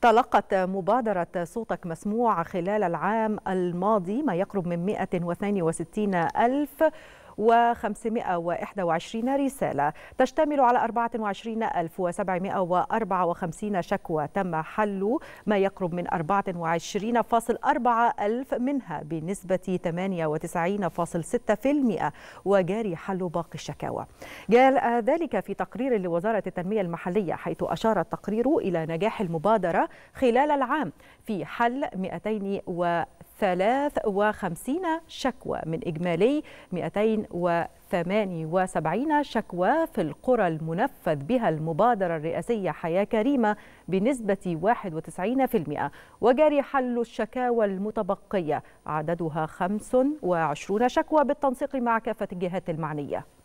تلقت مبادرة صوتك مسموع خلال العام الماضي ما يقرب من 162 ألف و521 رسالة تشتمل على 24754 شكوى تم حل ما يقرب من 24.4 ألف منها بنسبة 98.6% وجاري حل باقي الشكاوى جاء آه، ذلك في تقرير لوزارة التنمية المحلية حيث أشار التقرير إلى نجاح المبادرة خلال العام في حل 200 53 شكوى من إجمالي 278 شكوى في القرى المنفذ بها المبادرة الرئاسية حياة كريمة بنسبة 91% وجاري حل الشكاوى المتبقية عددها 25 شكوى بالتنسيق مع كافة الجهات المعنية